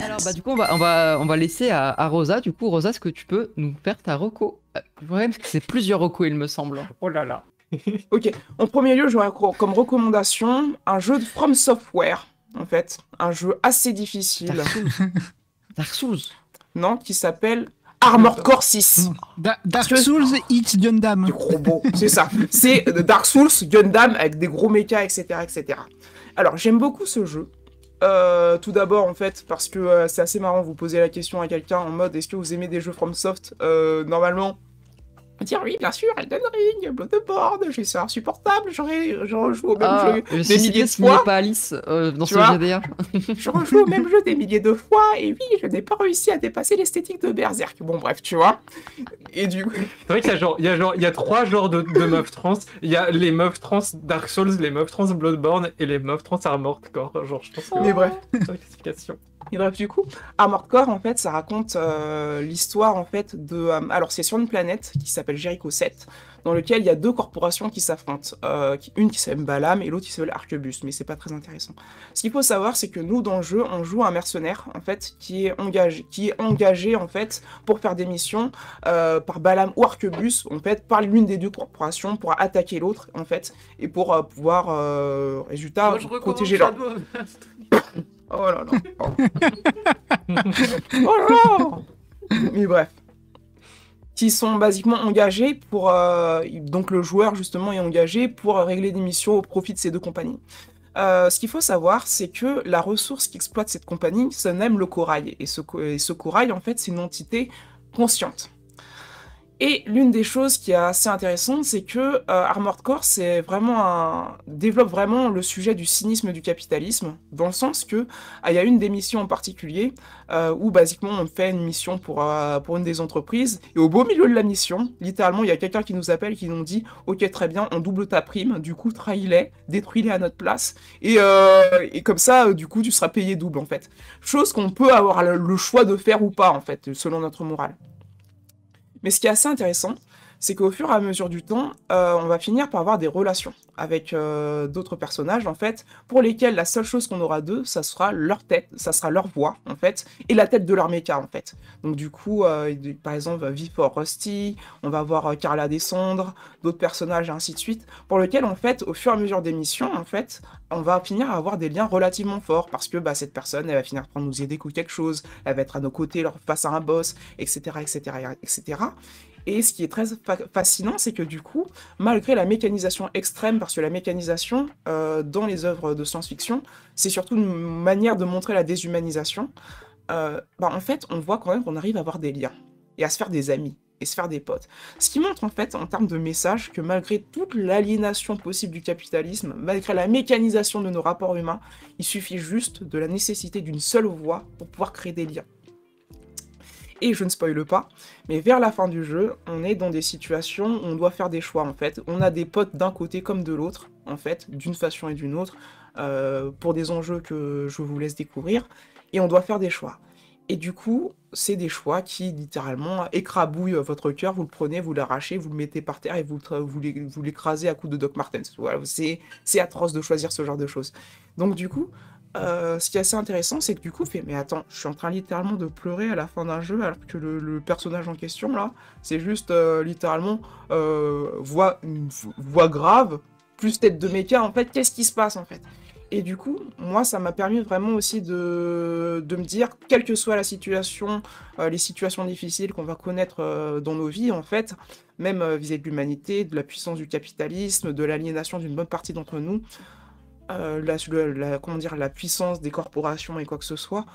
Alors, bah, du coup, on va, on va, on va laisser à, Rosa. Du coup, Rosa, est-ce que tu peux nous faire ta reco Le euh, c'est que c'est plusieurs reco, il me semble. Oh là là. ok, en premier lieu, j'aurais comme recommandation un jeu de From Software, en fait. Un jeu assez difficile. Dark Souls. Non, qui s'appelle Armored Core 6. Dark Souls X Gundam. Des gros c'est ça. C'est euh, Dark Souls Gundam avec des gros mechas, etc. etc. Alors, j'aime beaucoup ce jeu euh, tout d'abord, en fait, parce que euh, c'est assez marrant, vous poser la question à quelqu'un en mode est-ce que vous aimez des jeux FromSoft euh, Normalement, dire oui, bien sûr, Elden Ring, Bloodborne, j'ai ça insupportable, je rejoue au même ah, jeu des milliers de fois. pas Alice euh, dans ce GDR. je rejoue au même jeu des milliers de fois, et oui, je n'ai pas réussi à dépasser l'esthétique de Berserk. Bon, bref, tu vois. Et du coup. C'est vrai qu'il y, a genre, il y a trois genres de, meufs trans. Il y a les meufs trans Dark Souls, les meufs trans Bloodborne et les meufs trans Armored Core. Genre, je pense que. Mais bref. Et bref, du coup, Armored Core, en fait, ça raconte euh, l'histoire, en fait, de... Euh, alors, c'est sur une planète qui s'appelle Jericho 7, dans lequel il y a deux corporations qui s'affrontent. Euh, une qui s'appelle Balam et l'autre qui s'appelle Arquebus, mais c'est pas très intéressant. Ce qu'il faut savoir, c'est que nous, dans le jeu, on joue un mercenaire, en fait, qui est engagé, qui est engagé en fait, pour faire des missions par Balam ou Arquebus, en fait, par l'une des deux corporations pour attaquer l'autre, en fait, et pour pouvoir, résultat, protéger l'autre. Oh là là. Oh. oh Mais bref. Qui sont basiquement engagés pour. Euh, donc le joueur, justement, est engagé pour régler des missions au profit de ces deux compagnies. Euh, ce qu'il faut savoir, c'est que la ressource qui exploite cette compagnie se n'aime le corail. et ce corail, en fait, c'est une entité consciente. Et l'une des choses qui est assez intéressante, c'est que euh, Armored Core c'est vraiment développe vraiment le sujet du cynisme du capitalisme, dans le sens que ah, il y a une des missions en particulier euh, où basiquement on fait une mission euh, pour, une des entreprises, et au beau milieu de la mission, littéralement, il y a quelqu'un qui nous appelle, qui nous dit « Ok, très bien, on double ta prime, du coup, trahis-les, détruis-les à notre place, et, et comme ça, du coup, tu seras payé double, en fait. » Chose qu'on peut avoir le choix de faire ou pas, en fait, selon notre morale. Mais ce qui est assez intéressant, c'est qu'au fur et à mesure du temps, euh, on va finir par avoir des relations avec euh, d'autres personnages, en fait, pour lesquels la seule chose qu'on aura d'eux, ça sera leur tête, ça sera leur voix, en fait, et la tête de leur méca, en fait. Donc, du coup, euh, par exemple, Vifor Rusty, on va voir Carla descendre, d'autres personnages, et ainsi de suite, pour lesquels, en fait, au fur et à mesure des missions, en fait, on va finir à avoir des liens relativement forts, parce que bah, cette personne, elle va finir par nous aider quelque chose, elle va être à nos côtés, leur face à un boss, etc., etc., etc. Et ce qui est très fascinant, c'est que du coup, malgré la mécanisation extrême, parce que la mécanisation euh, dans les œuvres de science-fiction, c'est surtout une manière de montrer la déshumanisation, euh, bah, en fait, on voit quand même qu'on arrive à avoir des liens et à se faire des amis et se faire des potes. Ce qui montre en fait en termes de message que malgré toute l'aliénation possible du capitalisme, malgré la mécanisation de nos rapports humains, il suffit juste de la nécessité d'une seule voix pour pouvoir créer des liens et je ne spoile pas, mais vers la fin du jeu, on est dans des situations où on doit faire des choix en fait. On a des potes d'un côté comme de l'autre, en fait, d'une façon et d'une autre, euh, pour des enjeux que je vous laisse découvrir, et on doit faire des choix. Et du coup, c'est des choix qui littéralement écrabouillent votre cœur, vous le prenez, vous l'arrachez, vous le mettez par terre et vous, vous l'écrasez à coups de Doc Martens. c'est atroce de choisir ce genre de choses. Donc du coup, euh, ce qui est assez intéressant, c'est que du coup, fait, mais attends, je suis en train littéralement de pleurer à la fin d'un jeu, alors que le, personnage en question, là, c'est juste euh, littéralement euh, voix, une voix grave, plus tête de méca, en fait, qu'est-ce qui se passe, en fait Et du coup, moi, ça m'a permis vraiment aussi de, de, me dire, quelle que soit la situation, les situations difficiles qu'on va connaître dans nos vies, en fait, même vis à -vis de l'humanité, de la puissance du capitalisme, de l'aliénation d'une bonne partie d'entre nous, euh, la, comment dire, la puissance des corporations et quoi que ce soit,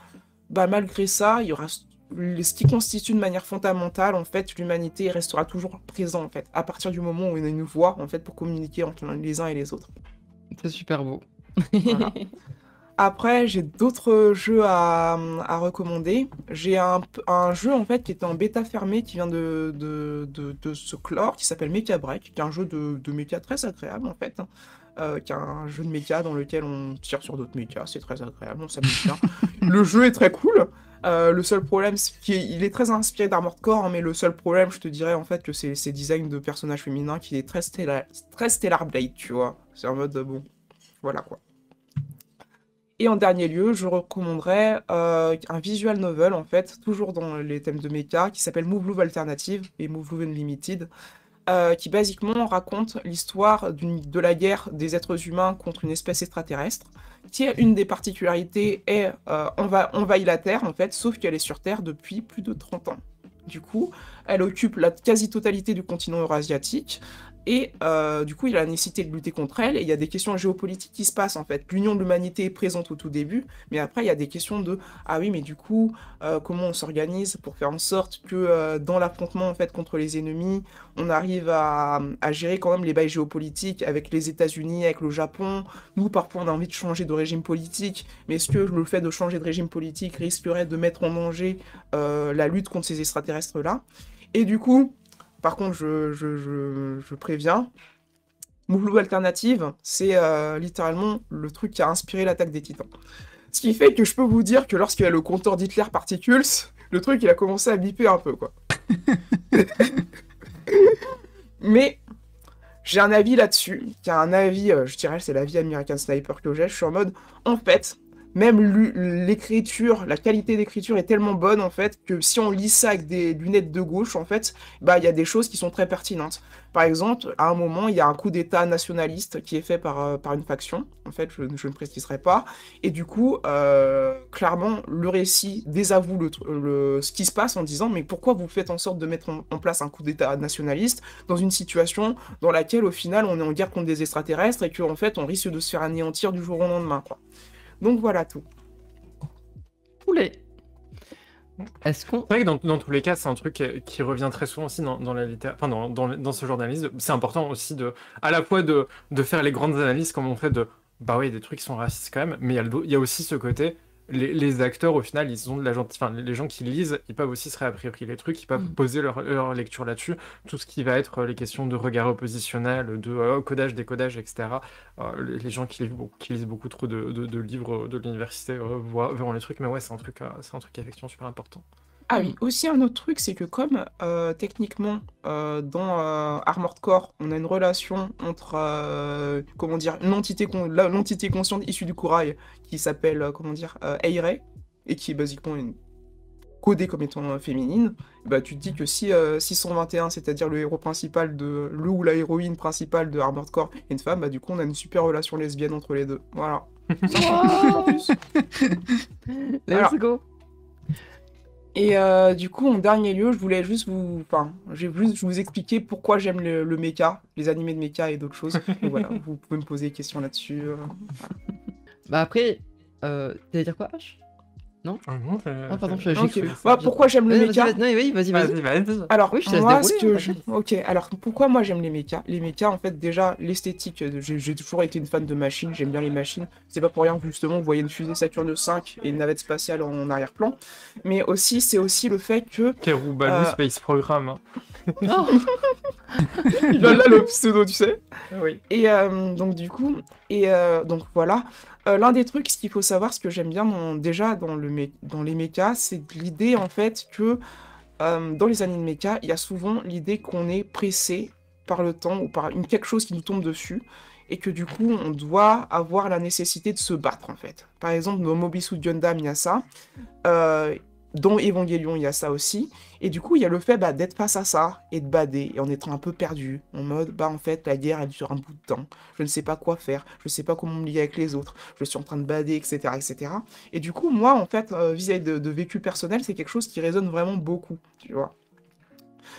bah malgré ça, il y aura ce qui constitue de manière fondamentale en fait l'humanité restera toujours présente en fait à partir du moment où y a une voix en fait pour communiquer entre les uns et les autres. C'est super beau. Après, j'ai d'autres jeux à, recommander. J'ai un, jeu en fait qui est en bêta fermée, qui vient de, de, de, se clore, qui s'appelle Mecha Break, qui est un jeu de, de très agréable en fait. Hein. Euh, qu'un jeu de méca dans lequel on tire sur d'autres mécas. C'est très agréable, on s'amuse bien. le jeu est très cool. Euh, le seul problème, c'est qu'il est très inspiré d'Armored Core, hein, mais le seul problème, je te dirais en fait que c'est ces designs de personnages féminins qui est très, Stellar, très Blade, tu vois. C'est un mode, bon, voilà quoi. Et en dernier lieu, je recommanderais euh, un visual novel, en fait, toujours dans les thèmes de méca, qui s'appelle Move Love Alternative et Move Love Unlimited. Euh, qui basiquement raconte l'histoire de la guerre des êtres humains contre une espèce extraterrestre, qui une des particularités est euh, envahit la Terre en fait, sauf qu'elle est sur Terre depuis plus de 30 ans. Du coup, elle occupe la quasi-totalité du continent eurasiatique. Et euh, du coup, il a la nécessité de lutter contre elle. Et il y a des questions géopolitiques qui se passent en fait. L'union de l'humanité est présente au tout début, mais après, il y a des questions de ah oui, mais du coup, euh, comment on s'organise pour faire en sorte que euh, dans l'affrontement en fait contre les ennemis, on arrive à, à gérer quand même les bails géopolitiques avec les États-Unis, avec le Japon. Nous, parfois, on a envie de changer de régime politique, mais est-ce que le fait de changer de régime politique risquerait de mettre en danger la lutte contre ces extraterrestres là Et du coup par contre, je, je, préviens, moulou Alternative, c'est euh, littéralement le truc qui a inspiré l'attaque des titans. Ce qui fait que je peux vous dire que lorsqu'il y a le compteur d'Hitler Particules, le truc, il a commencé à biper un peu, quoi. Mais j'ai un avis là-dessus, qui a un avis, euh, je dirais, c'est l'avis American Sniper que j'ai. Je suis en mode, en fait, même l'écriture, la qualité d'écriture est tellement bonne en fait que si on lit ça avec des lunettes de gauche en fait, bah il y a des choses qui sont très pertinentes. Par exemple, à un moment, il y a un coup d'État nationaliste qui est fait par, euh, par une faction. En fait, je, ne préciserai pas. Et du coup, euh, clairement, le récit désavoue le, ce qui se passe en disant mais pourquoi vous faites en sorte de mettre en, place un coup d'État nationaliste dans une situation dans laquelle au final on est en guerre contre des extraterrestres et qu'en fait on risque de se faire anéantir du jour au lendemain. Quoi. Donc voilà tout. Poulet. Est-ce qu'on... C'est vrai que dans, dans, tous les cas, c'est un truc qui, revient très souvent aussi dans, dans la littérature, enfin dans, dans, dans ce journalisme C'est important aussi de, à la fois de, de faire les grandes analyses comme on fait de, bah oui, des trucs qui sont racistes quand même, mais il y, y, a aussi ce côté, les, acteurs, au final, ils ont de la les gens qui lisent, ils peuvent aussi se réapproprier les trucs, ils peuvent mm. poser leur, lecture là-dessus. Tout ce qui va être euh, les questions de regard oppositionnel, de oh, codage, décodage, etc. Euh, les gens qui, lisent beaucoup trop de, de, livres euh, de l'université verront les trucs, mais ouais, c'est un truc, c'est un truc effectivement super important. Ah mm. oui, aussi un autre truc, c'est que comme euh, techniquement euh, dans euh, Armored Core, on a une relation entre comment dire l'entité consciente issue du courail qui s'appelle comment dire Eirei et qui est basiquement codée comme étant féminine, bah tu te dis que si 621, c'est-à-dire le héros principal de le ou la héroïne principale de Armored Core est une femme, bah du coup on a une super relation lesbienne entre les deux. Voilà. Let's go. Et euh, du coup, en dernier lieu, je voulais juste vous, enfin, je juste vous expliquer pourquoi j'aime le, mecha, les animés de mecha et d'autres choses. voilà, vous pouvez me poser des questions là-dessus. Euh. Bah après, euh, t'allais dire quoi, non Ah, ah pardon, je suis. Bah, pourquoi j'aime les mechas bah, vas-y, vas-y. Alors, oui, je moi, Ok, alors pourquoi moi j'aime les mechas Les mechas, en fait, déjà, l'esthétique, euh, j'ai toujours été une fan de machines, j'aime bien les machines. C'est pas pour rien que justement, vous voyez une fusée Saturne V et une navette spatiale en arrière-plan. Mais aussi, c'est aussi le fait que. Euh, Space Program. Hein. Oh a là, le pseudo, tu sais. Oui. Et euh, donc, du coup, et euh, donc voilà. Euh, l'un des trucs ce qu'il faut savoir, ce que j'aime bien déjà dans, le dans les mechas, c'est l'idée en fait que dans les années animes mechas, il y a souvent l'idée qu'on est pressé par le temps ou par une, quelque chose qui nous tombe dessus et que du coup on doit avoir la nécessité de se battre en fait. Par exemple, dans Mobisou Gundam, il y a ça dans Evangelion, il y a ça aussi. Et du coup, il y a le fait bah, d'être face à ça et de bader et en étant un peu perdu. En mode, bah en fait, la guerre, elle dure un bout de temps. Je ne sais pas quoi faire. Je ne sais pas comment me lier avec les autres. Je suis en train de bader, etc. etc. Et du coup, moi, en fait, euh, vis-à-vis de, de vécu personnel, c'est quelque chose qui résonne vraiment beaucoup. Tu vois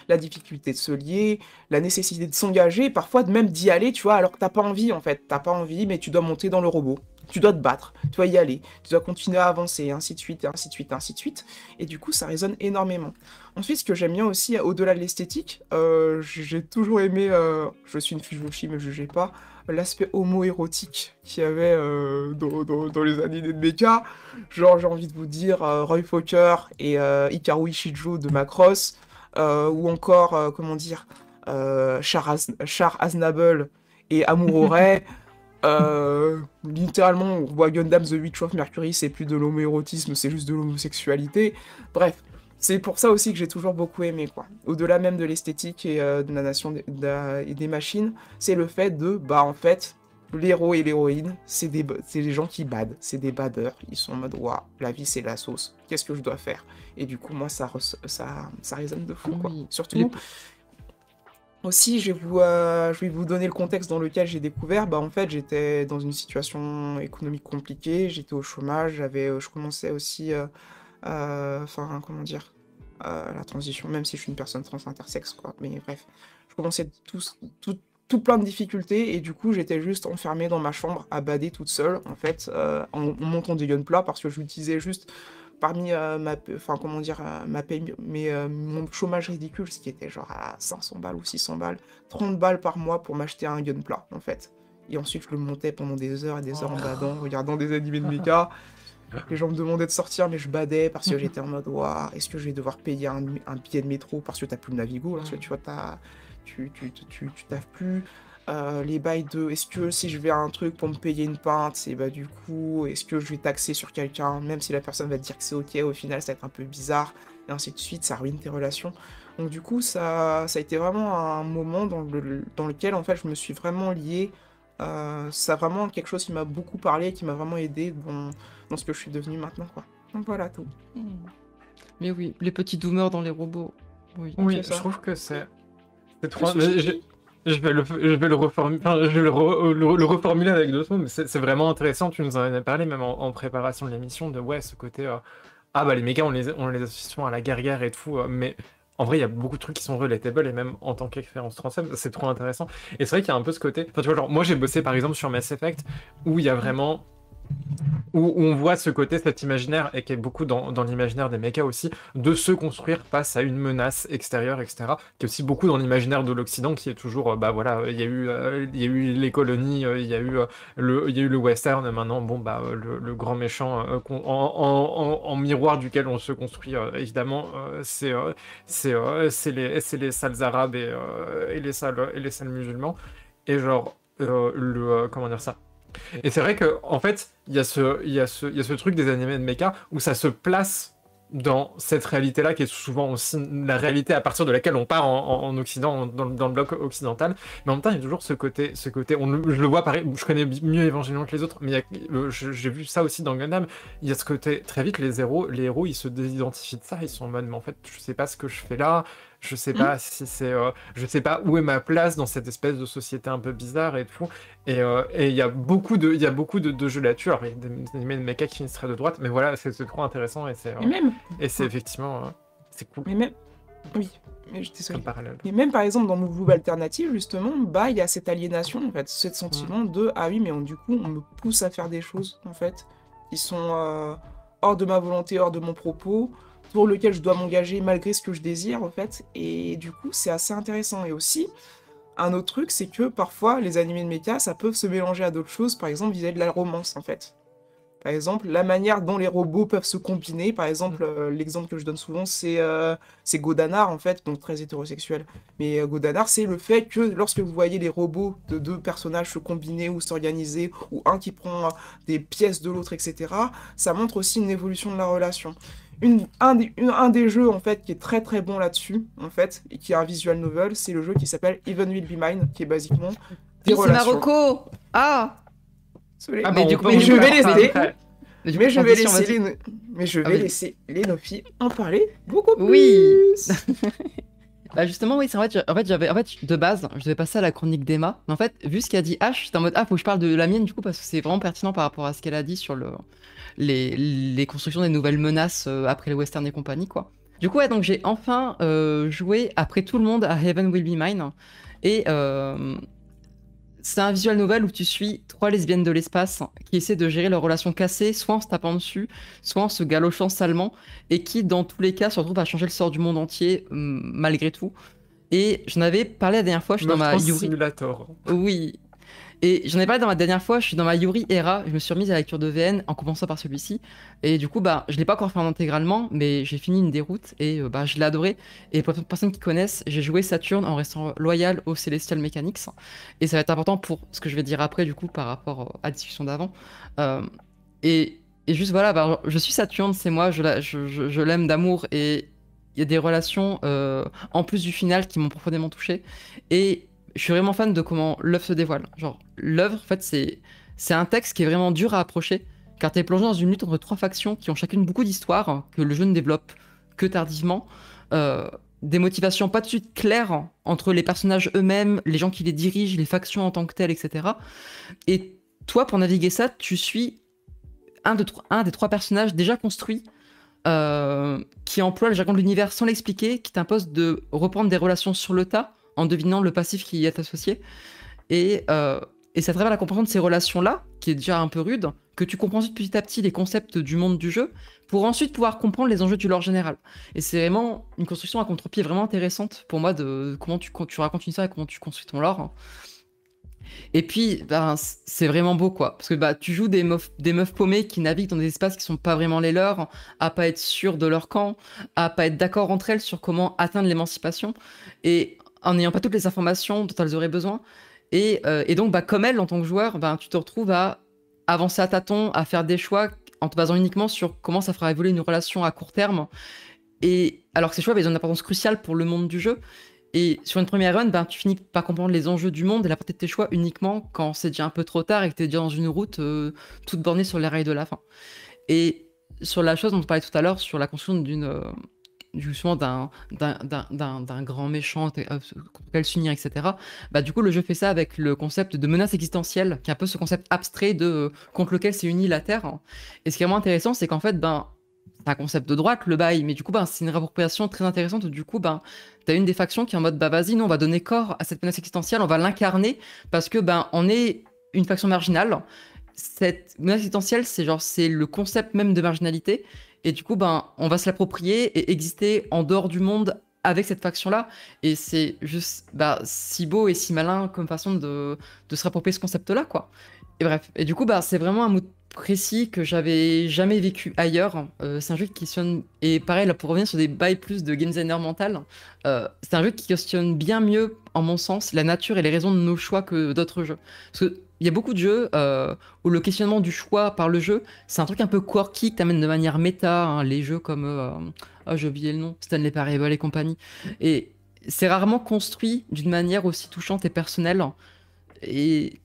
la difficulté de se lier, la nécessité de s'engager, parfois de même d'y aller, tu vois, alors que t'as pas envie en fait, t'as pas envie, mais tu dois monter dans le robot tu dois te battre, tu dois y aller, tu dois continuer à avancer, ainsi de suite, ainsi de suite, ainsi de suite. Et du coup, ça résonne énormément. Ensuite, ce que j'aime bien aussi, au-delà de l'esthétique, euh, j'ai toujours aimé, euh, je suis une Fujoshi, mais je jugeais pas, l'aspect homo-érotique qu'il y avait euh, dans, les années Mecha. Genre, j'ai envie de vous dire, Roy Fokker et Hikaru Ishijo de Macross, ou encore, comment dire, Char, Aznable et Amour Euh, littéralement, Wagon voit The Witch of Mercury, c'est plus de l'homérotisme, c'est juste de l'homosexualité. Bref, c'est pour ça aussi que j'ai toujours beaucoup aimé, quoi. Au-delà même de l'esthétique et euh, de la nation et des machines, c'est le fait de, bah en fait, l'héros et l'héroïne, c'est des, des, gens qui badent, c'est des badeurs. Ils sont en mode, waouh, la vie c'est la sauce, qu'est-ce que je dois faire Et du coup, moi, ça, ça, résonne de fou, quoi. Surtout, aussi, je vais, vous, euh, je vais vous donner le contexte dans lequel j'ai découvert. Bah, en fait, j'étais dans une situation économique compliquée, j'étais au chômage, j'avais, euh, je commençais aussi, euh, enfin, comment dire, la transition, même si je suis une personne trans intersexe, quoi. Mais bref, je commençais tout, plein de difficultés et du coup j'étais juste enfermée dans ma chambre à bader toute seule en fait en, montant des yon plats parce que je l'utilisais juste parmi euh, ma, enfin comment dire, euh, ma paye, mais euh, mon chômage ridicule, ce qui était genre à 500 balles ou 600 balles, 30 balles par mois pour m'acheter un gunpla en fait. Et ensuite je le montais pendant des heures et des heures en oh. badant, regardant des animés de méca. Les gens me demandaient de sortir, mais je badais parce que j'étais en mode est-ce que je vais devoir payer un, billet de métro parce que tu t'as plus de Navigo, parce que tu vois, t'as, tu, tu, tu, tu, plus. Euh, les bails de est-ce que si je vais à un truc pour me payer une pinte, c'est bah du coup, est-ce que je vais taxer sur quelqu'un, même si la personne va te dire que c'est ok, au final ça va être un peu bizarre, et ainsi de suite, ça ruine tes relations. Donc du coup, ça, ça a été vraiment un moment dans, le, dans lequel en fait je me suis vraiment lié. Euh, ça vraiment quelque chose qui m'a beaucoup parlé et qui m'a vraiment aidé dans, dans, ce que je suis devenu maintenant. Quoi. Donc voilà tout. Hmm. Mais oui, les petits doomers dans les robots. Oui, je trouve que c'est. C'est trop je vais le, reformuler, avec d'autres mots, mais c'est vraiment intéressant. Tu nous en as parlé même en, préparation de l'émission de ouais, ce côté euh, ah bah les méga on les, on les à la guerre-guerre et tout, euh, mais en vrai, il y a beaucoup de trucs qui sont relatable et même en tant qu'expérience transfemme, c'est trop intéressant. Et c'est vrai qu'il y a un peu ce côté. Enfin, tu vois, genre, moi j'ai bossé par exemple sur Mass Effect où il y a vraiment où, on voit ce côté, cet imaginaire, et qui est beaucoup dans, l'imaginaire des mechas aussi, de se construire face à une menace extérieure, etc., qui est aussi beaucoup dans l'imaginaire de l'Occident, qui est toujours, euh, bah voilà, euh, euh, il y, a eu, les colonies, il, y a eu, le, western, maintenant, bon, bah, le, grand méchant, en, miroir duquel on se construit, évidemment, c'est les, salles arabes et, les salles, et les salles musulmans, et genre, le, comment dire ça et c'est vrai que en fait, il y, a ce, y, truc des animés de mecha où ça se place dans cette réalité-là, qui est souvent aussi la réalité à partir de laquelle on part en, Occident, dans, le bloc occidental. Mais en même temps, il y a toujours ce côté, ce côté on, je le vois pareil, je connais mieux Evangelion que les autres, mais j'ai vu ça aussi dans Gundam. Il y a ce côté, très vite, les héros, les héros, ils se désidentifient de ça, ils sont en mode, mais en fait, je sais pas ce que je fais là, je sais mmh. pas si c'est, euh, je sais pas où est ma place dans cette espèce de société un peu bizarre et tout. Et euh, il y a beaucoup de, il y a beaucoup de, jeux là-dessus. Alors il y a des animés de qui finissent très de droite, mais voilà, c'est trop intéressant et c'est, même... Euh, et c'est effectivement, c'est cool. Mais même, oui, je parallèle. Et même par exemple dans Move Alternative, justement, bah il y a cette aliénation en fait, ce mmh. sentiment de ah oui mais du coup on me pousse à faire des choses en fait qui sont hors de ma volonté, hors de mon propos, pour lequel je dois m'engager malgré ce que je désire, en fait. Et du coup, c'est assez intéressant. Et aussi, un autre truc, c'est que parfois, les animés de méca, ça peut se mélanger à d'autres choses, par exemple, vis-à-vis de la romance, en fait. Par exemple, la manière dont les robots peuvent se combiner. Par exemple, mm. euh, l'exemple que je donne souvent, c'est euh, Godanar, en fait, donc très hétérosexuel. Mais euh, Godanar, c'est le fait que lorsque vous voyez les robots de deux personnages se combiner ou s'organiser, ou un qui prend euh, des pièces de l'autre, etc., ça montre aussi une évolution de la relation un, des, jeux en fait qui est très très bon là-dessus en fait et qui a un visual novel, c'est le jeu qui s'appelle Even Will Be Mine, qui est basiquement des ah. ah. mais, je vais bah, laisser. mais je ah, vais laisser les, mais je vais laisser les en parler beaucoup plus. Oui. Bah justement, oui, c'est en fait, j'avais, en fait, de base, je devais passer à la chronique d'Emma. Mais en fait, vu ce qu'a dit Ash c'est en mode, ah, faut que je parle de la mienne du coup, parce que c'est vraiment pertinent par rapport à ce qu'elle a dit sur les, constructions des nouvelles menaces euh, après les westerns et compagnie, quoi. Du coup, ouais, donc j'ai enfin euh, joué après tout le monde à Heaven Will Be Mine. Et euh, c'est un visual novel où tu suis trois lesbiennes de l'espace qui essaient de gérer leur relation cassée, soit en se tapant dessus, soit en se galochant salement, et qui, dans tous les cas, se retrouvent à changer le sort du monde entier, malgré tout. Et je n'avais parlé la dernière fois, je suis dans ma Simulator. Oui, et j'en ai parlé dans ma dernière fois, je suis dans ma Yuri Era, je me suis remise à la lecture de VN en commençant par celui-ci. Et du coup, bah, je l'ai pas encore fait en intégralement, mais j'ai fini une déroute et euh, bah, je l'ai adoré. Et pour les personnes qui connaissent, j'ai joué Saturne en restant loyal au Celestial Mechanics. Et ça va être important pour ce que je vais dire après, du coup, par rapport euh, à la discussion d'avant. Euh, et, juste voilà, bah, je suis Saturne, c'est moi, je l'aime d'amour et il y a des relations en plus du final qui m'ont profondément touché. Et je suis vraiment fan de comment l'œuvre se dévoile. Genre, l'œuvre, en fait, c'est, un texte qui est vraiment dur à approcher, car tu es plongé dans une lutte entre trois factions qui ont chacune beaucoup d'histoires que le jeu ne développe que tardivement. Euh, des motivations pas de suite claires entre les personnages eux-mêmes, les gens qui les dirigent, les factions en tant que telles, etc. Et toi, pour naviguer ça, tu suis un, un des trois personnages déjà construits euh, qui emploie le jargon de l'univers sans l'expliquer, qui t'impose de reprendre des relations sur le tas en devinant le passif qui y est associé. Et, euh, et c'est à travers la compréhension de ces relations-là, qui est déjà un peu rude, que tu comprends petit à petit les concepts du monde du jeu, pour ensuite pouvoir comprendre les enjeux du lore général. Et c'est vraiment une construction à contre-pied vraiment intéressante pour moi de comment tu, tu racontes une histoire et comment tu construis ton lore. Hein. Et puis, ben, c'est vraiment beau, quoi. Parce que bah, tu joues des meufs, des meufs paumées qui naviguent dans des espaces qui sont pas vraiment les leurs, à pas être sûrs de leur camp, à pas être d'accord entre elles sur comment atteindre l'émancipation. Et en n'ayant pas toutes les informations dont elles auraient besoin. Et, euh, donc, bah, comme elle en tant que joueur, ben tu te retrouves à avancer à tâtons, à faire des choix en te basant uniquement sur comment ça fera évoluer une relation à court terme. Et alors que ces choix, ils ont une importance cruciale pour le monde du jeu. Et sur une première run, ben, tu finis par comprendre les enjeux du monde et la portée de tes choix uniquement quand c'est déjà un peu trop tard et que tu es déjà dans une route euh, toute bornée sur les rails de la fin. Et sur la chose dont on parlait tout à l'heure, sur la construction d'une euh, justement d'un grand méchant contre lequel s'unir, etc. Bah, du coup, le jeu fait ça avec le concept de menace existentielle, qui est un peu ce concept abstrait de euh, contre lequel s'est unie la Terre. Hein. Et ce qui est vraiment intéressant, c'est qu'en fait, ben, c'est un concept de droite, le bail, mais du coup, ben, c'est une réappropriation très intéressante. Du coup, ben, tu as une des factions qui est en mode, bah, vas-y, nous, on va donner corps à cette menace existentielle, on va l'incarner, parce que ben, on est une faction marginale. Cette menace existentielle, c'est genre, c'est le concept même de marginalité. Et du coup, ben, on va se l'approprier et exister en dehors du monde avec cette faction-là. Et c'est juste bah, si beau et si malin comme façon de, se rapprocher ce concept-là, quoi. Et bref. Et du coup, bah, c'est vraiment un mot précis que j'avais jamais vécu ailleurs. Euh, c'est un jeu qui questionne... Et pareil, là, pour revenir sur des bails plus de game mental, euh, c'est un jeu qui questionne bien mieux, en mon sens, la nature et les raisons de nos choix que d'autres jeux il y a beaucoup de jeux euh, où le questionnement du choix par le jeu, c'est un truc un peu quirky qui t'amènes de manière méta, hein, les jeux comme, euh, ah, j'ai oublié le nom, Stanley Parable et compagnie. Et c'est rarement construit d'une manière aussi touchante et personnelle. Et,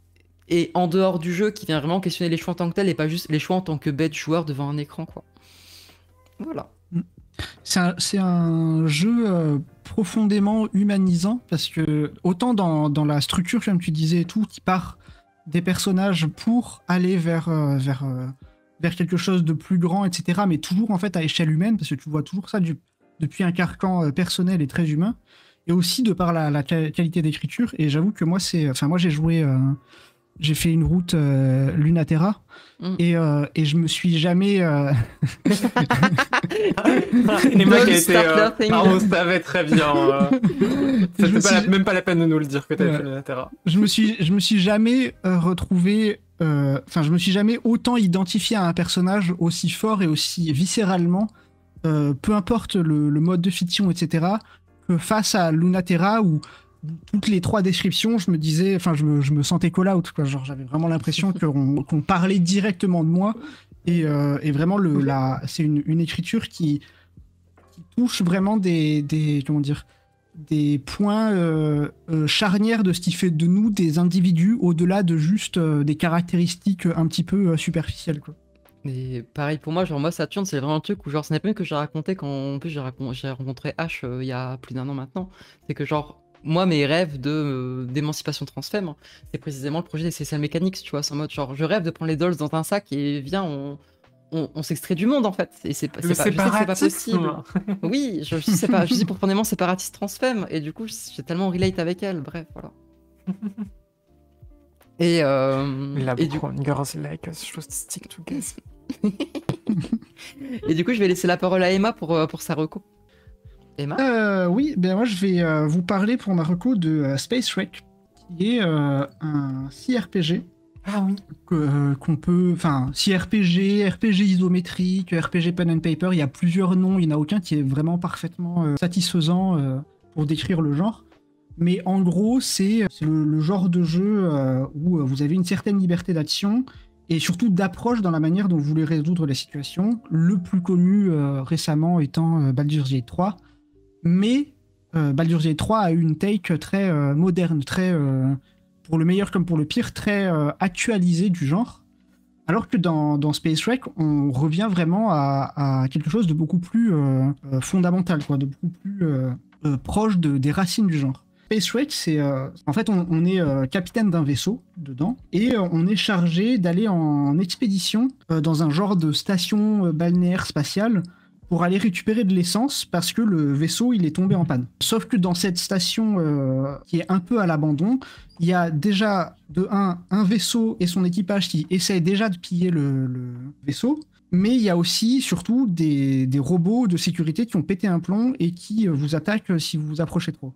et en dehors du jeu, qui vient vraiment questionner les choix en tant que tel et pas juste les choix en tant que bête joueur devant un écran, quoi. Voilà. C'est un, jeu euh, profondément humanisant parce que autant dans, la structure, comme tu disais, tout, qui part des personnages pour aller vers, euh, vers, euh, vers quelque chose de plus grand, etc. Mais toujours en fait à échelle humaine, parce que tu vois toujours ça depuis un carcan euh, personnel et très humain. Et aussi de par la, la qualité d'écriture. Et j'avoue que moi, c'est, enfin moi j'ai joué j'ai fait une route euh, Lunaterra mm. et, euh, et, je me suis jamais. Euh... on euh, savait très bien. Ça fait même pas la peine de nous le dire que t'avais ouais. fait Lunaterra. Je me suis, je me suis jamais retrouvé. Enfin, je me suis jamais autant identifié à un personnage aussi fort et aussi viscéralement, peu importe le, mode de fiction, etc., que face à Lunaterra ou toutes les trois descriptions, je me disais, enfin, je me, je me sentais call-out, Genre, j'avais vraiment l'impression qu'on parlait directement de moi. Et, euh, et vraiment, le, c'est une, une, écriture qui, touche vraiment des, des, comment dire, des points euh, euh, charnières de ce qui fait de nous des individus au-delà de juste des caractéristiques un petit peu superficielles, quoi. Et pareil pour moi, genre moi Saturne c'est vraiment un truc où genre ce n'est pas que j'ai raconté quand en plus j'ai rencontré H il y a plus d'un an maintenant, c'est que genre moi, mes rêves de euh, d'émancipation transfemme, hein, c'est précisément le projet des CSL Mechanics, tu vois, en mode genre, je rêve de prendre les dolls dans un sac et viens, on, on, s'extrait du monde en fait. Et c'est pas, pas, pas, possible. Hein. oui, je, je, sais pas, je dis profondément séparatiste transfemme, et du coup, j'ai tellement relate avec elle, bref, voilà. Et, euh, La et du girls like us stick together. et du coup, je vais laisser la parole à Emma pour, euh, pour sa recoupe euh, oui, ben moi je vais euh, vous parler pour Marco de euh, Space Wreck, qui est un CRPG. Ah oui. Qu'on peut. Enfin, CRPG, RPG isométrique, RPG pen and paper, il y a plusieurs noms, il n'y en a aucun qui est vraiment parfaitement satisfaisant pour décrire le genre. Mais en gros, c'est le, genre de jeu où vous avez une certaine liberté d'action, et surtout d'approche dans la manière dont vous voulez résoudre la situation. Le plus connu récemment étant Baldur's Gate 3, mais euh, Baldur's Gate 3 a eu une take très euh, moderne, très, euh, pour le meilleur comme pour le pire, très euh, actualisée du genre. Alors que dans, Space Wreck, on revient vraiment à, quelque chose de beaucoup plus fondamental, quoi, de beaucoup plus proche des racines du genre. Space Wreck, c'est en fait on est capitaine d'un vaisseau dedans et on est chargé d'aller en expédition dans un genre de station balnéaire spatiale pour aller récupérer de l'essence parce que le vaisseau il est tombé en panne. Sauf que dans cette station euh, qui est un peu à l'abandon, il y a déjà de un un vaisseau et son équipage qui essayent déjà de piller le, vaisseau, mais il y a aussi surtout des, des, robots de sécurité qui ont pété un plomb et qui euh, vous attaquent si vous vous approchez trop.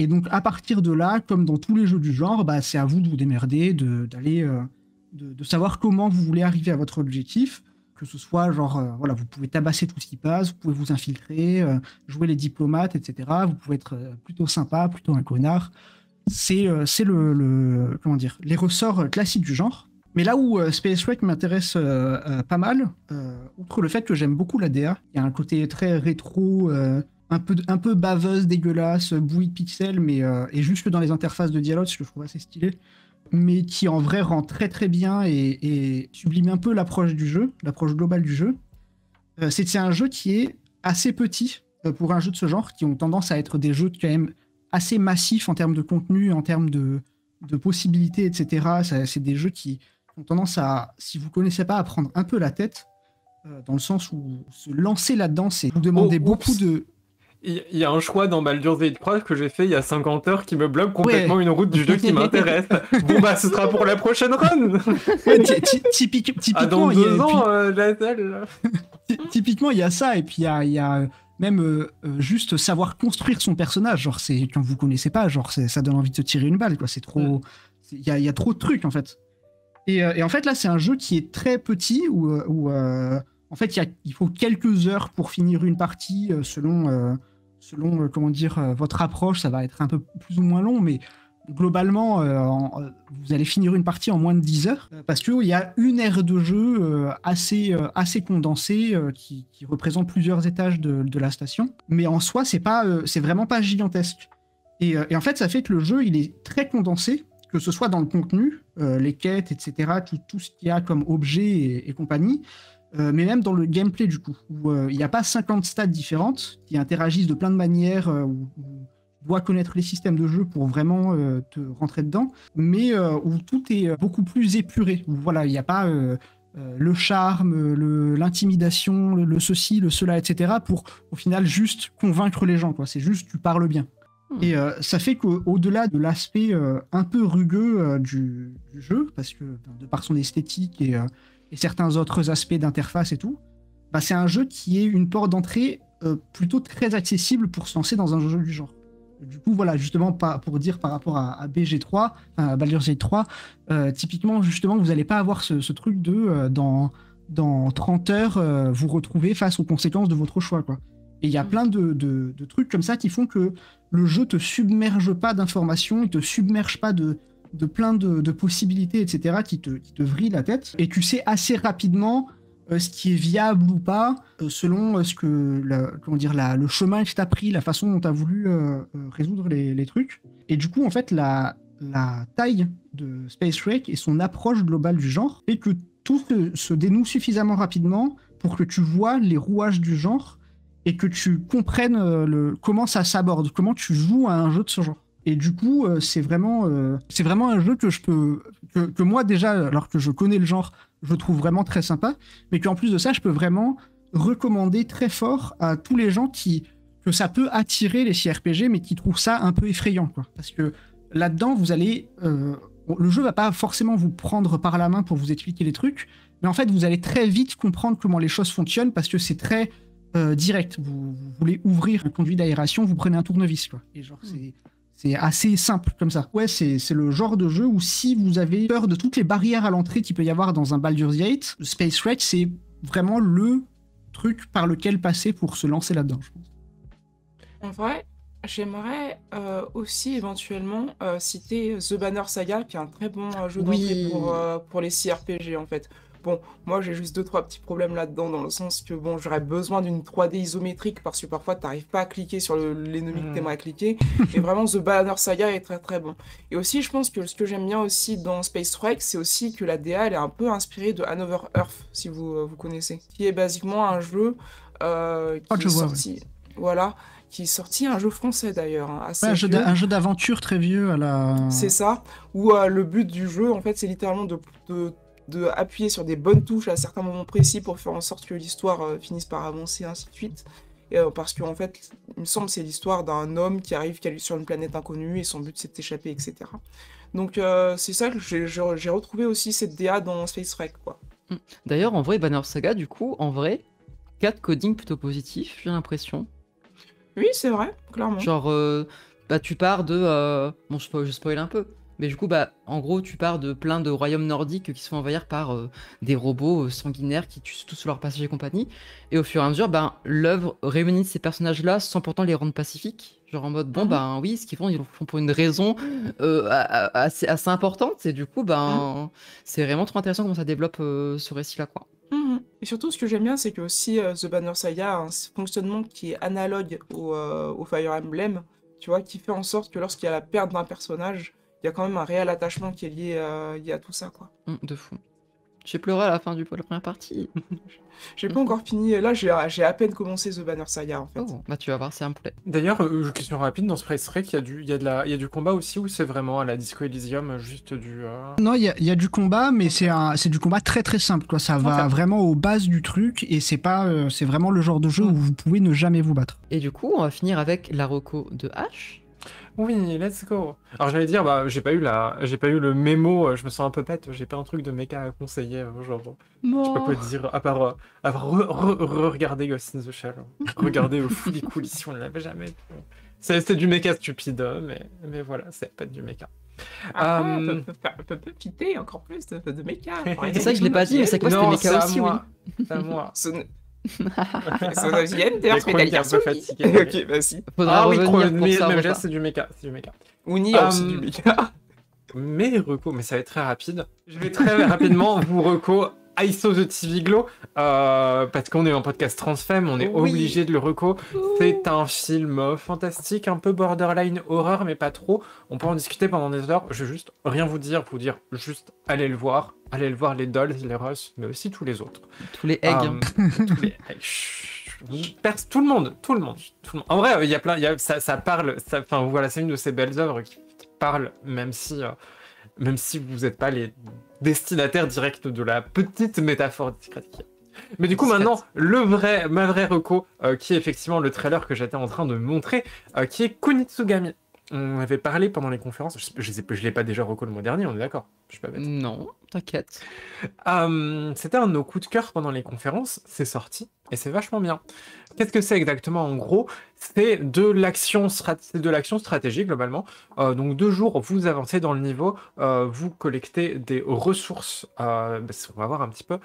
Et donc à partir de là, comme dans tous les jeux du genre, bah, c'est à vous de vous démerder, d'aller, de, euh, de, de savoir comment vous voulez arriver à votre objectif que ce soit genre, euh, voilà, vous pouvez tabasser tout ce qui passe, vous pouvez vous infiltrer, euh, jouer les diplomates, etc. Vous pouvez être euh, plutôt sympa, plutôt un connard. C'est le, comment dire, les ressorts classiques du genre. Mais là où Space Wreck m'intéresse pas mal, outre le fait que j'aime beaucoup la DA, il y a un côté très rétro, un, peu, un peu baveuse, dégueulasse, bouillie de pixels, mais et juste dans les interfaces de dialogue, je trouve assez stylé mais qui en vrai rend très très bien et, sublime un peu l'approche du jeu, l'approche globale du jeu. Euh, c'est un jeu qui est assez petit euh, pour un jeu de ce genre, qui ont tendance à être des jeux quand même assez massifs en termes de contenu, en termes de, possibilités, etc. C'est des jeux qui ont tendance à, si vous connaissez pas, à prendre un peu la tête, euh, dans le sens où se lancer là-dedans, c'est vous demander oh, beaucoup de il y, a un choix dans Baldur's Gate 3 que j'ai fait il y a 50 heures qui me bloque complètement une route du jeu qui m'intéresse. bon bah ce sera pour la prochaine run. typiquement, euh, Typiquement il y a ça et puis il y a, même euh, euh, juste savoir construire son personnage. Genre c'est quand vous connaissez pas, genre ça donne envie de se tirer une balle quoi. C'est trop, il y, a trop de trucs en fait. Et, en fait là c'est un jeu qui est très petit où, en fait, il, il faut quelques heures pour finir une partie selon, selon euh, comment dire euh, votre approche, ça va être un peu plus ou moins long, mais globalement, euh, vous allez finir une partie en moins de 10 heures parce qu'il y a une aire de jeu assez, assez condensée qui, représente plusieurs étages de, la station. Mais en soi, c'est pas, c'est vraiment pas gigantesque. Et, en fait, ça fait que le jeu, il est très condensé, que ce soit dans le contenu, les quêtes, etc., tout, tout ce qu'il y a comme objet et compagnie, euh, mais même dans le gameplay du coup, où euh, il n'y a pas 50 stats différentes qui interagissent de plein de manières, euh, où, tu dois connaître les systèmes de jeu pour vraiment te rentrer dedans, mais où tout est beaucoup plus épuré. Où, voilà, il n'y a pas le charme, l'intimidation, le, le, ceci, le cela, etc. pour au final juste convaincre les gens. C'est juste tu parles bien. Hmm. Et ça fait qu'au-delà de l'aspect un peu rugueux du, du, jeu, parce que de par son esthétique et et certains autres aspects d'interface et tout, bah, c'est un jeu qui est une porte d'entrée euh, plutôt très accessible pour se lancer dans un jeu du genre. Du coup, voilà, justement, pas pour dire par rapport à, BG3, à Baldur's Gate 3, euh, typiquement, justement, vous n'allez pas avoir ce, truc de euh, dans, dans 30 heures, vous retrouvez face aux conséquences de votre choix, quoi. Et il y a mm. plein de, trucs comme ça qui font que le jeu te submerge pas d'informations, il te submerge pas de, de plein de, possibilités, etc., qui te, qui te vrillent la tête. Et tu sais assez rapidement euh, ce qui est viable ou pas, euh, selon euh, ce que comment dire, le chemin que tu pris, la façon dont tu as voulu résoudre les, trucs. Et du coup, en fait, la, taille de Space Trek et son approche globale du genre fait que tout se, dénoue suffisamment rapidement pour que tu vois les rouages du genre et que tu comprennes le, comment ça s'aborde, comment tu joues à un jeu de ce genre. Et du coup, euh, c'est vraiment, euh, c'est vraiment un jeu que je peux, que, moi déjà, alors que je connais le genre, je trouve vraiment très sympa, mais qu'en plus de ça, je peux vraiment recommander très fort à tous les gens qui que ça peut attirer les CRPG, mais qui trouvent ça un peu effrayant, quoi. Parce que là-dedans, vous allez, euh, le jeu va pas forcément vous prendre par la main pour vous expliquer les trucs, mais en fait, vous allez très vite comprendre comment les choses fonctionnent parce que c'est très direct. Vous, voulez ouvrir un conduit d'aération, vous prenez un tournevis, quoi. Et genre, mm. c'est c'est assez simple comme ça. Ouais, c'est le genre de jeu où si vous avez peur de toutes les barrières à l'entrée qu'il peut y avoir dans un Baldur's Gate, Space Rage, c'est vraiment le truc par lequel passer pour se lancer là-dedans, En vrai, j'aimerais euh, aussi éventuellement euh, citer The Banner Saga, qui est un très bon euh, jeu d'entrée pour, pour les CRPG en fait. Bon, moi j'ai juste deux trois petits problèmes là-dedans dans le sens que bon, j'aurais besoin d'une 3D isométrique parce que parfois tu n'arrives pas à cliquer sur l'ennemi que que t'aimerais hmm. cliquer. Et vraiment, The Banner Saga est très très bon. Et aussi, je pense que ce que j'aime bien aussi dans Space Trek, c'est aussi que la DA elle est un peu inspirée de Hanover Earth, si vous euh, vous connaissez, qui est basiquement un jeu euh, qui ah, est sorti. Voilà qui est sorti un jeu français d'ailleurs. Hein, un jeu d'aventure très vieux à C'est ça, où euh, le but du jeu, en fait, c'est littéralement de, de, de appuyer sur des bonnes touches à certains moments précis pour faire en sorte que l'histoire euh, finisse par avancer, ainsi de suite. Euh, parce qu'en fait, il me semble c'est l'histoire d'un homme qui arrive sur une planète inconnue et son but c'est de etc. Donc euh, c'est ça que j'ai retrouvé aussi cette DA dans Space Wreck. quoi. Mm. D'ailleurs, en vrai, Banner Saga, du coup, en vrai, 4 coding plutôt positif, j'ai l'impression. Oui, c'est vrai, clairement. Genre, bah, tu pars de. bon, je spoil un peu mais du coup, bah, en gros, tu pars de plein de royaumes nordiques qui sont font par euh, des robots euh, sanguinaires qui tuent tous leurs passagers compagnie. Et au fur et à mesure, bah, l'œuvre réunit ces personnages-là sans pourtant les rendre pacifiques. Genre en mode, bon, mhm. ben bah, oui, ce qu'ils font, ils le font pour une raison euh, assez, assez, importante. Et du coup, bah, c'est vraiment trop intéressant comment ça développe ce récit-là. quoi. Mhm. Et surtout, ce que j'aime bien, c'est que aussi The Banner Saga a un fonctionnement qui est analogue au, au Fire Emblem, tu vois, qui fait en sorte que lorsqu'il y a la perte d'un personnage, il y a quand même un réel attachement qui est lié euh, à, tout ça, quoi. Hum, de fou. J'ai pleuré à la fin du la première partie. j'ai pas encore fini. Là, j'ai à peine commencé The Banner Saga en fait. Oh, bah tu vas voir, c'est un play. D'ailleurs, euh, euh, question rapide dans ce press il y a du, il y a de il y a du combat aussi ou c'est vraiment à la Disco Elysium juste du. Non, il y, a, du combat, mais c'est c'est du combat très très simple quoi. Ça va vraiment aux bases du truc et c'est pas, c'est vraiment le genre de jeu hum. où vous pouvez ne jamais vous battre. Et du coup, on va finir avec la reco de H oui, let's go. Alors j'allais dire, bah j'ai pas eu la, j'ai pas eu le mémo, euh, je me sens un peu bête, j'ai pas un truc de méca à conseiller, euh, genre, je sais pas dire, à part, euh, re, regarder Ghost in the Shell, hein. regarder au fou des coulisses, on ne l'avait jamais. C'était du méca stupide, hein, mais, mais voilà, c'est pas du méca. Ah, peut, peut, encore plus de, de méca. c'est ça que je l'ai pas dit, mais c'est quoi c'était méca aussi, moi. à moi ça doit vienne d'ailleurs, mais un l'air fatigué. ok, bah si. Faudra ah oui, Meja, c'est du méca. C'est du méca. Ou ni euh, c'est du méca. mais reco mais ça va être très rapide. Je vais très rapidement vous reco I saw the TV Glow, euh, parce qu'on est en podcast transfemme, on est obligé de le reco. C'est un film euh, fantastique, un peu borderline horreur, mais pas trop. On peut en discuter pendant des heures. Je vais juste rien vous dire, vous dire juste allez le voir, allez le voir les Dolls, les Russes, mais aussi tous les autres. Tous les eggs. Euh, tout le monde, tout le monde, En vrai, il y a plein, y ça, parle. Enfin, voilà, c'est une de ces belles œuvres qui parle, même si, euh, même si vous n'êtes pas les destinataire direct de la petite métaphore discrète. Mais du coup, maintenant, le vrai, ma vraie reco, euh, qui est effectivement le trailer que j'étais en train de montrer, euh, qui est Kunitsugami on avait parlé pendant les conférences, je ne l'ai pas déjà reco le mois dernier, on est d'accord Je suis pas bête. Non, t'inquiète. Hum, c'était un de nos coups de cœur pendant les conférences, c'est sorti, et c'est vachement bien. Qu'est-ce que c'est exactement en gros C'est de l'action stratégique globalement. Euh, donc deux jours, vous avancez dans le niveau, euh, vous collectez des ressources, euh, on va voir un petit peu,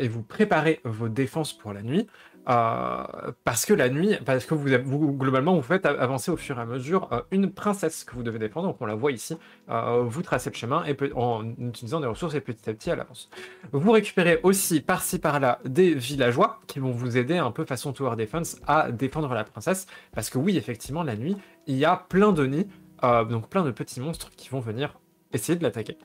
et vous préparez vos défenses pour la nuit. Euh, parce que la nuit, parce que vous, vous, globalement, vous faites avancer au fur et à mesure euh, une princesse que vous devez défendre. Donc on la voit ici. Euh, vous tracez le chemin et en utilisant des ressources et petit à petit à l'avance, Vous récupérez aussi par-ci par-là des villageois qui vont vous aider un peu façon Tower Defense à défendre la princesse. Parce que oui, effectivement, la nuit, il y a plein de nids, donc plein de petits monstres qui vont venir essayer de l'attaquer.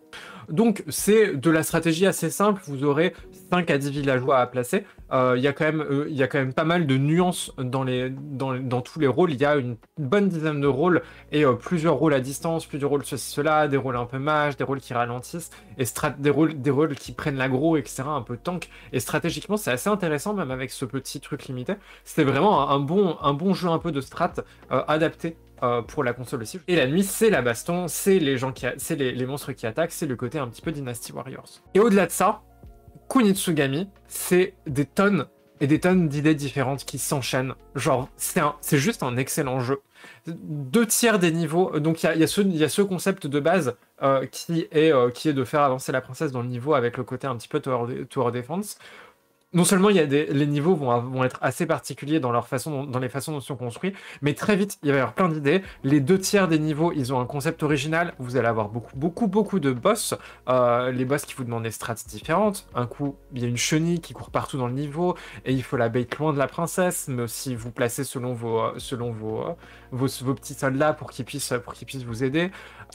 Donc c'est de la stratégie assez simple, vous aurez 5 à 10 villageois à placer. Euh, il y, a quand même, euh, il y a quand même pas mal de nuances dans, les, dans, dans tous les rôles. Il y a une bonne dizaine de rôles et euh, plusieurs rôles à distance, plusieurs rôles ceci, cela, des rôles un peu mages, des rôles qui ralentissent, et des, rôles, des rôles qui prennent l'agro, etc. Un peu tank. Et stratégiquement, c'est assez intéressant, même avec ce petit truc limité. C'était vraiment un, bon, un bon jeu un peu de strat adapté pour la console aussi. Et la nuit, c'est la baston, c'est les gens qui, c'est les, les, monstres qui attaquent, c'est le côté un petit peu Dynasty Warriors. Et au-delà de ça, Kunitsugami, c'est des tonnes et des tonnes d'idées différentes qui s'enchaînent. Genre, c'est juste un excellent jeu. Deux tiers des niveaux, euh, donc il y, a, ce concept de base euh, qui, est, euh, qui est de faire avancer la princesse dans le niveau avec le côté un petit peu tour tower defense non seulement il y a des, les niveaux vont, être assez particuliers dans leur façon, dans les façons dont ils sont construits, mais très vite il va y avoir plein d'idées. Les deux tiers des niveaux, ils ont un concept original. Vous allez avoir beaucoup, beaucoup, beaucoup de boss. Euh, les boss qui vous demandent des strats différentes. Un coup, il y a une chenille qui court partout dans le niveau et il faut la bait loin de la princesse, mais aussi vous placez selon vos, euh, selon vos, euh, vos, petits soldats pour qu'ils puissent, pour qu'ils puissent vous aider.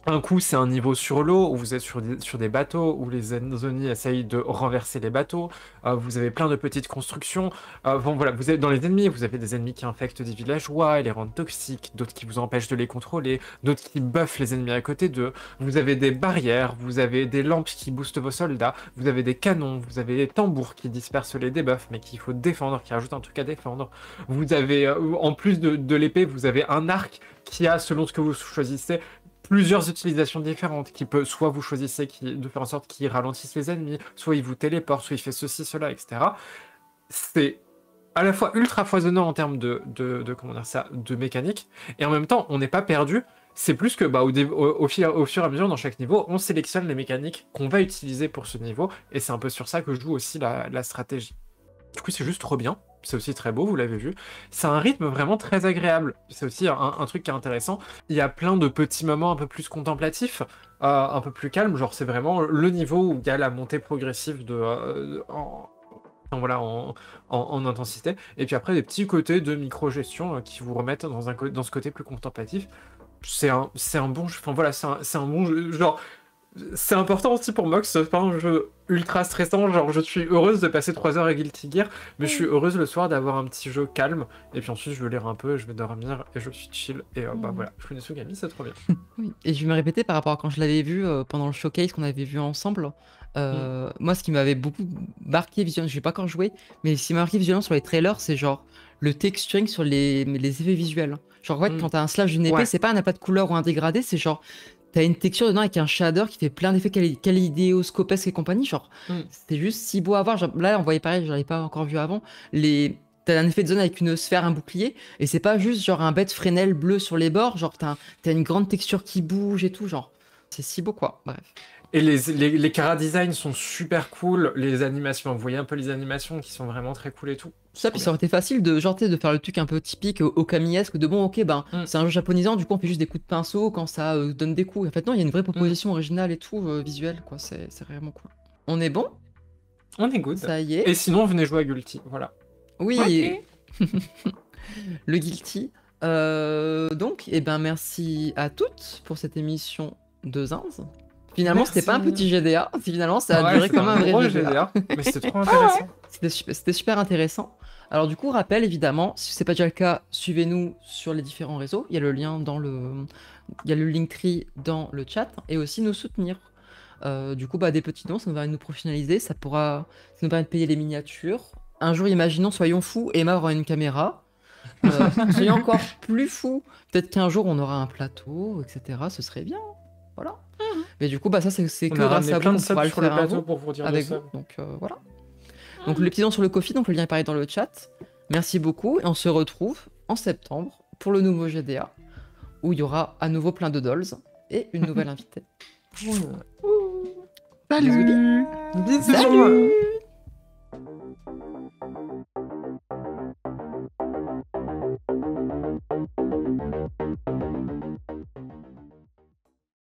Un coup, c'est un niveau sur l'eau où vous êtes sur des, sur des bateaux, où les ennemis essayent de renverser les bateaux. Euh, vous avez plein de petites constructions. Euh, bon, voilà, vous êtes dans les ennemis, vous avez des ennemis qui infectent des villageois, et les rendent toxiques, d'autres qui vous empêchent de les contrôler, d'autres qui buffent les ennemis à côté d'eux. Vous avez des barrières, vous avez des lampes qui boostent vos soldats, vous avez des canons, vous avez des tambours qui dispersent les débuffs, mais qu'il faut défendre, qui rajoutent un truc à défendre. Vous avez, euh, en plus de, de l'épée, vous avez un arc qui a, selon ce que vous choisissez, plusieurs utilisations différentes qui peut soit vous choisissez qui, de faire en sorte qu'il ralentisse les ennemis, soit il vous téléporte, soit il fait ceci, cela, etc. C'est à la fois ultra foisonnant en termes de, de, de, comment dire ça, de mécanique, et en même temps, on n'est pas perdu. C'est plus que bah, au, au, au, fur et à mesure, dans chaque niveau, on sélectionne les mécaniques qu'on va utiliser pour ce niveau, et c'est un peu sur ça que je joue aussi la stratégie. Du coup, c'est juste trop bien c'est aussi très beau, vous l'avez vu. C'est un rythme vraiment très agréable. C'est aussi un, truc qui est intéressant. Il y a plein de petits moments un peu plus contemplatifs, euh, un peu plus calmes. Genre, c'est vraiment le niveau où il y a la montée progressive de, euh, en, voilà, en, intensité. Et puis après, des petits côtés de micro-gestion euh, qui vous remettent dans, un, dans ce côté plus contemplatif. C'est un, un bon Enfin, voilà, c'est un, un bon Genre c'est important aussi pour moi que pas un jeu ultra stressant. Genre, je suis heureuse de passer 3 heures à Guilty Gear, mais je suis heureuse le soir d'avoir un petit jeu calme. Et puis ensuite, je vais lire un peu, je vais dormir et je suis chill. Et bah mm. voilà, je suis Sugami, c'est trop bien. et je vais me répéter par rapport à quand je l'avais vu euh, pendant le showcase qu'on avait vu ensemble. Euh, mm. Moi, ce qui m'avait beaucoup marqué visuellement, je sais pas quand jouer, mais ce qui m'a marqué visuellement sur les trailers, c'est genre le texturing sur les, effets visuels. Genre, en fait, mm. quand t'as un slash d'une épée, c'est pas un appât de couleur ou un dégradé, c'est genre t'as une texture dedans avec un shader qui fait plein d'effets et compagnie. Genre, mm. c'est juste si beau à voir. là, on voyait pareil, je l'avais pas encore vu avant. Les, t'as un effet de zone avec une sphère, un bouclier, et c'est pas juste genre un bête Fresnel bleu sur les bords. Genre, t'as une grande texture qui bouge et tout. Genre, c'est si beau quoi. Bref. Et les, les, les designs sont super cool. Les animations, vous voyez un peu les animations qui sont vraiment très cool et tout ça, puis ça aurait été facile de genre, de faire le truc un peu typique au euh, camillesque de bon, ok, ben mm. c'est un jeu japonisant, du coup on fait juste des coups de pinceau quand ça euh, donne des coups. En fait, non, il y a une vraie proposition mm. originale et tout, euh, visuel, quoi, c'est vraiment cool. On est bon On est good. Ça y est. Et sinon, venez jouer à Guilty, voilà. Oui Le Guilty. donc, et eh ben merci à toutes pour cette émission de Zinz. Finalement, c'était pas un petit GDA. Finalement, ça a duré comme un vrai GDA. Mais c'était trop ah intéressant. C'était super, intéressant. Alors du coup, rappel évidemment, si ce n'est pas déjà le cas, suivez-nous sur les différents réseaux. Il y a le lien dans le, il y a le Linktree dans le chat et aussi nous soutenir. Euh, du coup, bah, des petits dons, ça nous permet de nous professionnaliser, ça pourra, nous permet de payer les miniatures. Un jour, imaginons, soyons fous, Emma aura une caméra. Euh, soyons encore plus fous. Peut-être qu'un jour, on aura un plateau, etc. Ce serait bien. Voilà. Mhm. Mais du coup, bah, ça, c'est que grâce à vous, on pourra un plateau pour vous dire avec vous. Donc euh, voilà. Donc le petit don sur le coffee, donc le lien est dans le chat. Merci beaucoup et on se retrouve en septembre pour le nouveau GDA où il y aura à nouveau plein de dolls et une nouvelle invitée. Salut. Salut. Salut.